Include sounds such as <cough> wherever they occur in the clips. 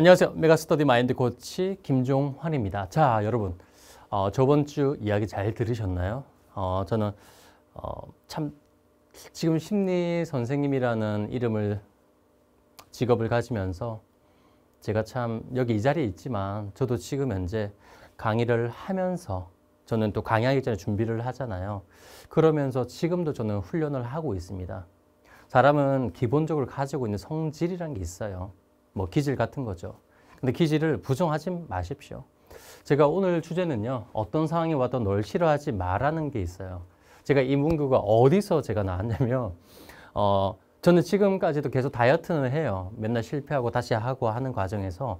안녕하세요. 메가스터디 마인드 코치 김종환입니다. 자, 여러분. 어, 저번 주 이야기 잘 들으셨나요? 어, 저는 어, 참 지금 심리 선생님이라는 이름을 직업을 가지면서 제가 참 여기 이 자리에 있지만 저도 지금 현재 강의를 하면서 저는 또 강의하기 전에 준비를 하잖아요. 그러면서 지금도 저는 훈련을 하고 있습니다. 사람은 기본적으로 가지고 있는 성질이란 게 있어요. 뭐 기질 같은 거죠. 근데 기질을 부정하지 마십시오. 제가 오늘 주제는요. 어떤 상황이 와도 널 싫어하지 말라는 게 있어요. 제가 이 문구가 어디서 제가 나왔냐면 어, 저는 지금까지도 계속 다이어트는 해요. 맨날 실패하고 다시 하고 하는 과정에서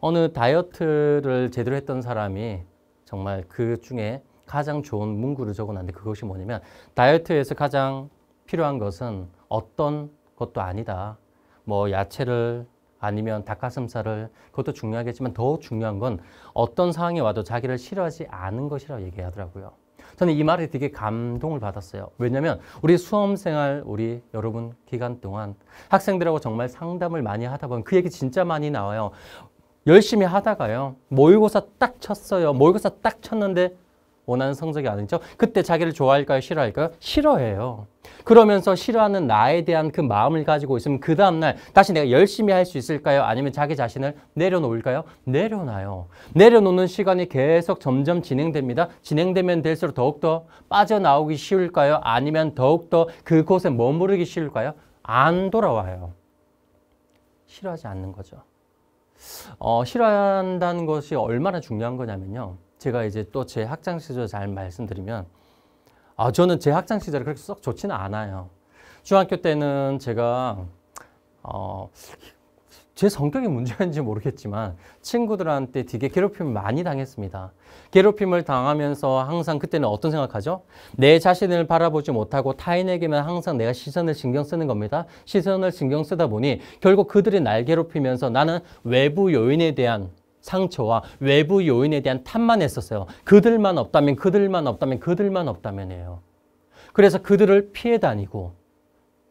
어느 다이어트를 제대로 했던 사람이 정말 그 중에 가장 좋은 문구를 적어놨는데 그것이 뭐냐면 다이어트에서 가장 필요한 것은 어떤 것도 아니다. 뭐 야채를 아니면 닭가슴살을 그것도 중요하겠지만 더 중요한 건 어떤 상황에 와도 자기를 싫어하지 않은 것이라고 얘기하더라고요. 저는 이 말에 되게 감동을 받았어요. 왜냐하면 우리 수험생활 우리 여러분 기간 동안 학생들하고 정말 상담을 많이 하다 보면 그 얘기 진짜 많이 나와요. 열심히 하다가요. 모의고사 딱 쳤어요. 모의고사 딱 쳤는데 원하는 성적이 아니죠. 그때 자기를 좋아할까요? 싫어할까요? 싫어해요. 그러면서 싫어하는 나에 대한 그 마음을 가지고 있으면 그 다음날 다시 내가 열심히 할 수 있을까요? 아니면 자기 자신을 내려놓을까요? 내려놔요. 내려놓는 시간이 계속 점점 진행됩니다. 진행되면 될수록 더욱더 빠져나오기 쉬울까요? 아니면 더욱더 그곳에 머무르기 쉬울까요? 안 돌아와요. 싫어하지 않는 거죠. 어, 싫어한다는 것이 얼마나 중요한 거냐면요. 제가 이제 또 제 학창시절 잘 말씀드리면 아, 저는 제 학창 시절에 그렇게 썩 좋지는 않아요. 중학교 때는 제가 어, 제 성격이 문제인지 모르겠지만 친구들한테 되게 괴롭힘을 많이 당했습니다. 괴롭힘을 당하면서 항상 그때는 어떤 생각하죠? 내 자신을 바라보지 못하고 타인에게만 항상 내가 시선을 신경 쓰는 겁니다. 시선을 신경 쓰다 보니 결국 그들이 날 괴롭히면서 나는 외부 요인에 대한 상처와 외부 요인에 대한 탓만 했었어요. 그들만 없다면, 그들만 없다면, 그들만 없다면이에요. 그래서 그들을 피해 다니고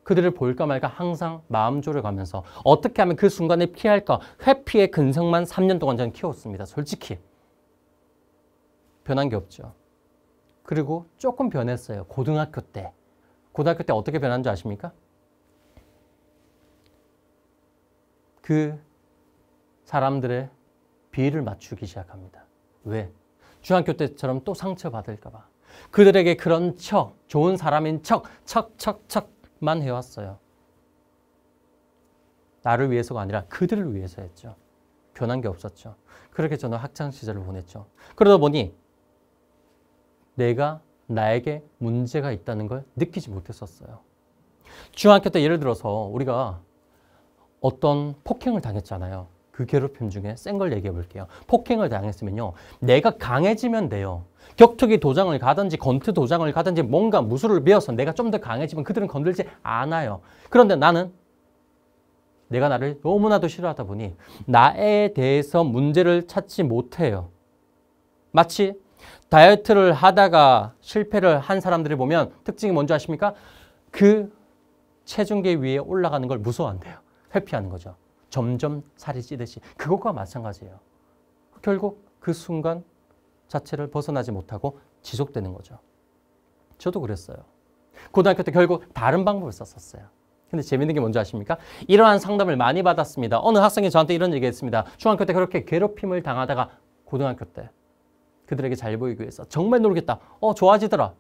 그들을 볼까 말까 항상 마음 졸여가면서 어떻게 하면 그 순간에 피할까 회피의 근성만 3년 동안 저는 키웠습니다. 솔직히 변한 게 없죠. 그리고 조금 변했어요. 고등학교 때. 고등학교 때 어떻게 변한 줄 아십니까? 그 사람들의 비위를 맞추기 시작합니다. 왜? 중학교 때처럼 또 상처받을까 봐. 그들에게 그런 척, 좋은 사람인 척, 척, 척, 척만 해왔어요. 나를 위해서가 아니라 그들을 위해서했죠 변한 게 없었죠. 그렇게 저는 학창 시절을 보냈죠. 그러다 보니 내가 나에게 문제가 있다는 걸 느끼지 못했었어요. 중학교 때 예를 들어서 우리가 어떤 폭행을 당했잖아요. 그 괴롭힘 중에 센 걸 얘기해 볼게요. 폭행을 당했으면요. 내가 강해지면 돼요. 격투기 도장을 가든지 건트 도장을 가든지 뭔가 무술을 배워서 내가 좀 더 강해지면 그들은 건들지 않아요. 그런데 나는 내가 나를 너무나도 싫어하다 보니 나에 대해서 문제를 찾지 못해요. 마치 다이어트를 하다가 실패를 한 사람들을 보면 특징이 뭔지 아십니까? 그 체중계 위에 올라가는 걸 무서워한대요. 회피하는 거죠. 점점 살이 찌듯이 그것과 마찬가지예요. 결국 그 순간 자체를 벗어나지 못하고 지속되는 거죠. 저도 그랬어요. 고등학교 때 결국 다른 방법을 썼었어요. 근데 재밌는 게 뭔지 아십니까? 이러한 상담을 많이 받았습니다. 어느 학생이 저한테 이런 얘기 했습니다. 중학교 때 그렇게 괴롭힘을 당하다가 고등학교 때 그들에게 잘 보이기 위해서 정말 놀겠다 어, 좋아지더라.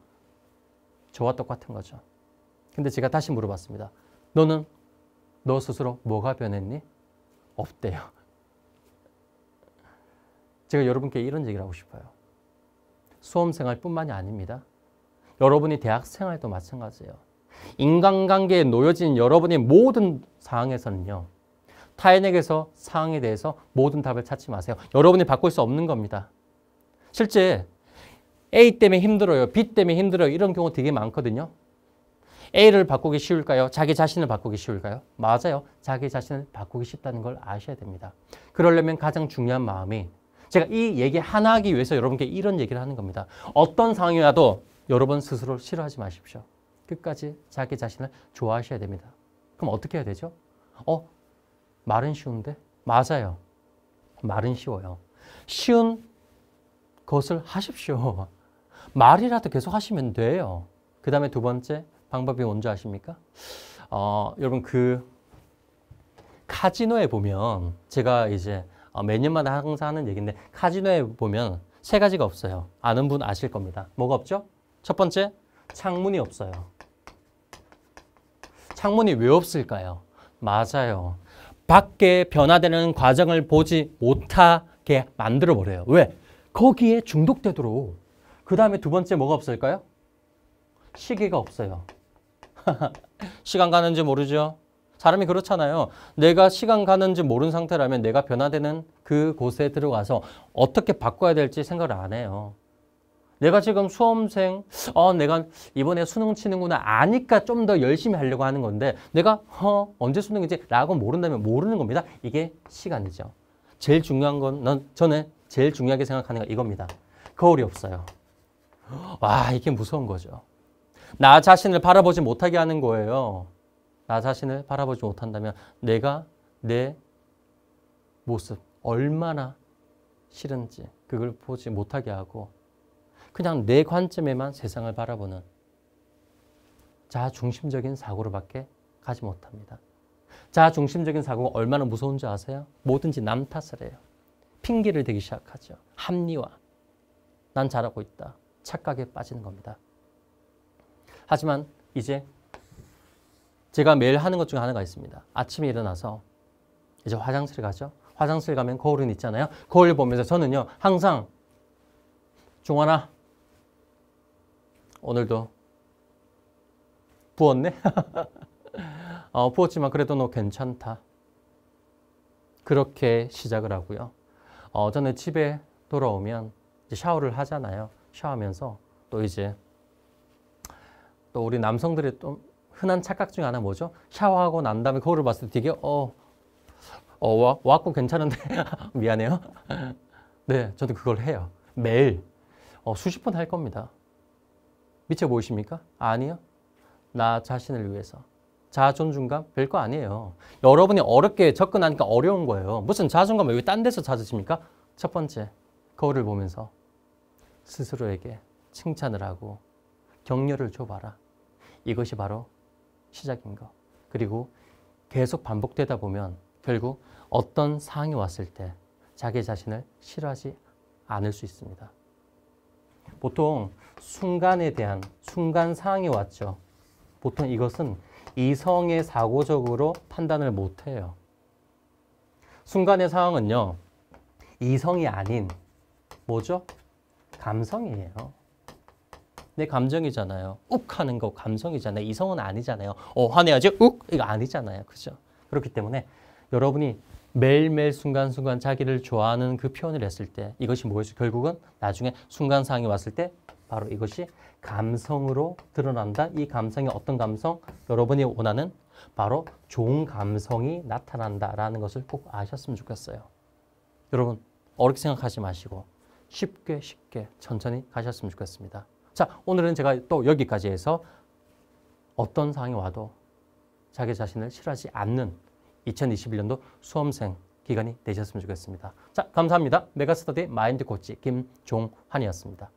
저와 똑같은 거죠. 근데 제가 다시 물어봤습니다. 너는 너 스스로 뭐가 변했니? 없대요. 제가 여러분께 이런 얘기를 하고 싶어요. 수험생활뿐만이 아닙니다. 여러분이 대학생활도 마찬가지예요. 인간관계에 놓여진 여러분의 모든 상황에서는요. 타인에게서 상황에 대해서 모든 답을 찾지 마세요. 여러분이 바꿀 수 없는 겁니다. 실제 A 때문에 힘들어요. B 때문에 힘들어요. 이런 경우 되게 많거든요. A를 바꾸기 쉬울까요? 자기 자신을 바꾸기 쉬울까요? 맞아요. 자기 자신을 바꾸기 쉽다는 걸 아셔야 됩니다. 그러려면 가장 중요한 마음이 제가 이 얘기 하나 하기 위해서 여러분께 이런 얘기를 하는 겁니다. 어떤 상황이 와도 여러분 스스로 싫어하지 마십시오. 끝까지 자기 자신을 좋아하셔야 됩니다. 그럼 어떻게 해야 되죠? 어? 말은 쉬운데? 맞아요. 말은 쉬워요. 쉬운 것을 하십시오. <laughs> 말이라도 계속 하시면 돼요. 그 다음에 두 번째, 방법이 뭔지 아십니까? 어, 여러분 그 카지노에 보면 제가 이제 매년마다 어, 항상 하는 얘기인데 카지노에 보면 세 가지가 없어요. 아는 분 아실 겁니다. 뭐가 없죠? 첫 번째 창문이 없어요. 창문이 왜 없을까요? 맞아요. 밖에 변화되는 과정을 보지 못하게 만들어버려요. 왜? 거기에 중독되도록. 그 다음에 두 번째 뭐가 없을까요? 시계가 없어요. <laughs> 시간 가는지 모르죠. 사람이 그렇잖아요. 내가 시간 가는지 모르는 상태라면 내가 변화되는 그 곳에 들어가서 어떻게 바꿔야 될지 생각을 안 해요. 내가 지금 수험생, 어, 내가 이번에 수능 치는구나 아니까 좀 더 열심히 하려고 하는 건데 내가 어, 언제 수능이지? 라고 모른다면 모르는 겁니다. 이게 시간이죠. 제일 중요한 건, 난 전에 제일 중요하게 생각하는 건 이겁니다. 거울이 없어요. 와, 이게 무서운 거죠. 나 자신을 바라보지 못하게 하는 거예요. 나 자신을 바라보지 못한다면 내가 내 모습 얼마나 싫은지 그걸 보지 못하게 하고 그냥 내 관점에만 세상을 바라보는 자중심적인 사고로밖에 가지 못합니다. 자중심적인 사고가 얼마나 무서운지 아세요? 뭐든지 남 탓을 해요. 핑계를 대기 시작하죠. 합리화. 난 잘하고 있다. 착각에 빠지는 겁니다. 하지만 이제 제가 매일 하는 것 중에 하나가 있습니다. 아침에 일어나서 이제 화장실에 가죠. 화장실 가면 거울은 있잖아요. 거울 보면서 저는요, 항상 종아아 오늘도 부었네? <laughs> 어, 부었지만 그래도 너 괜찮다. 그렇게 시작을 하고요. 어, 저는 집에 돌아오면 샤워를 하잖아요. 샤워하면서 또 이제 또 우리 남성들의좀 흔한 착각 중에 하나 뭐죠? 샤워하고 난 다음에 거울을 봤을 때 되게 어, 어 와, 왔고 괜찮은데 <laughs> 미안해요. <laughs> 네, 저도 그걸 해요. 매일 어, 수십 번할 겁니다. 미쳐 보이십니까? 아니요. 나 자신을 위해서. 자존중감? 별 거 아니에요. 여러분이 어렵게 접근하니까 어려운 거예요. 무슨 자존감을 왜딴 데서 찾으십니까? 첫 번째, 거울을 보면서 스스로에게 칭찬을 하고 격려를 줘봐라. 이것이 바로 시작인 것. 그리고 계속 반복되다 보면 결국 어떤 상황이 왔을 때 자기 자신을 싫어하지 않을 수 있습니다. 보통 순간에 대한 순간 상황이 왔죠. 보통 이것은 이성의 사고적으로 판단을 못해요. 순간의 상황은요. 이성이 아닌 뭐죠? 감성이에요. 내 감정이잖아요. 욱 하는 거 감성이잖아요. 이성은 아니잖아요. 어, 화내야지. 욱 이거 아니잖아요. 그죠? 그렇기 때문에 여러분이 매일매일 순간순간 자기를 좋아하는 그 표현을 했을 때 이것이 뭐였죠? 결국은 나중에 순간상이 왔을 때 바로 이것이 감성으로 드러난다. 이 감성이 어떤 감성? 여러분이 원하는 바로 좋은 감성이 나타난다라는 것을 꼭 아셨으면 좋겠어요. 여러분 어렵게 생각하지 마시고 쉽게 쉽게 천천히 가셨으면 좋겠습니다. 자, 오늘은 제가 또 여기까지 해서 어떤 상황이 와도 자기 자신을 싫어하지 않는 2021년도 수험생 기간이 되셨으면 좋겠습니다. 자, 감사합니다. 메가스터디 마인드 코치 김종환이었습니다.